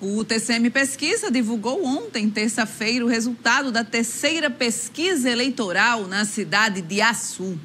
O TCM Pesquisa divulgou ontem, terça-feira, o resultado da terceira pesquisa eleitoral na cidade de Assu.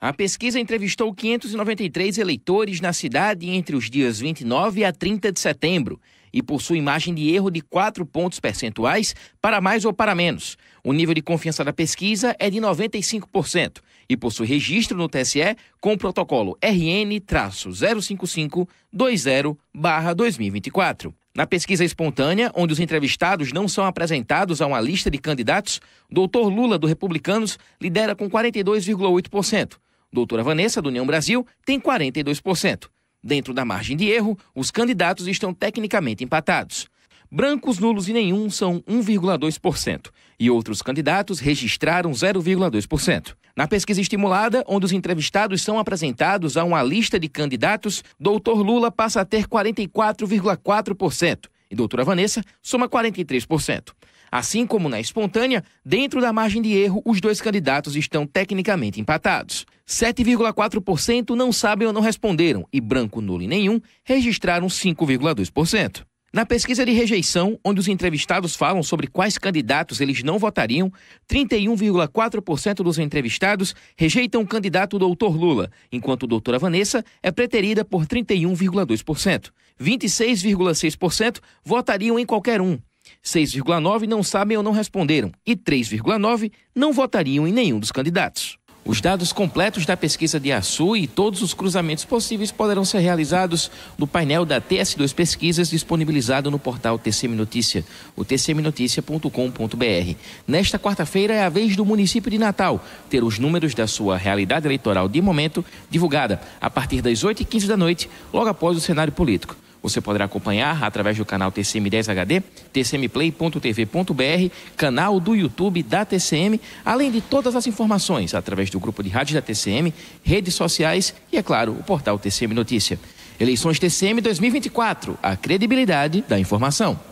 A pesquisa entrevistou 593 eleitores na cidade entre os dias 29 a 30 de setembro e possui margem de erro de 4 pontos percentuais para mais ou para menos. O nível de confiança da pesquisa é de 95% e possui registro no TSE com o protocolo RN-055-20-2024. Na pesquisa espontânea, onde os entrevistados não são apresentados a uma lista de candidatos, Dr. Lula do Republicanos lidera com 42,8%. Doutora Vanessa, do União Brasil, tem 42%. Dentro da margem de erro, os candidatos estão tecnicamente empatados. Brancos, nulos e nenhum são 1,2%, e outros candidatos registraram 0,2%. Na pesquisa estimulada, onde os entrevistados são apresentados a uma lista de candidatos, Doutor Lula passa a ter 44,4% e Doutora Vanessa soma 43%. Assim como na espontânea, dentro da margem de erro, os dois candidatos estão tecnicamente empatados. 7,4% não sabem ou não responderam, e branco, nulo e nenhum registraram 5,2%. Na pesquisa de rejeição, onde os entrevistados falam sobre quais candidatos eles não votariam, 31,4% dos entrevistados rejeitam o candidato doutor Lula, enquanto a doutora Vanessa é preterida por 31,2%. 26,6% votariam em qualquer um, 6,9% não sabem ou não responderam e 3,9% não votariam em nenhum dos candidatos. Os dados completos da pesquisa de Açu e todos os cruzamentos possíveis poderão ser realizados no painel da TS2 Pesquisas disponibilizado no portal TCM Notícia, o tcmnoticia.com.br. Nesta quarta-feira é a vez do município de Natal ter os números da sua realidade eleitoral de momento divulgada a partir das 8h15 da noite, logo após o cenário político. Você poderá acompanhar através do canal TCM10HD, tcmplay.tv.br, canal do YouTube da TCM, além de todas as informações através do grupo de rádio da TCM, redes sociais e, é claro, o portal TCM Notícia. Eleições TCM 2024, a credibilidade da informação.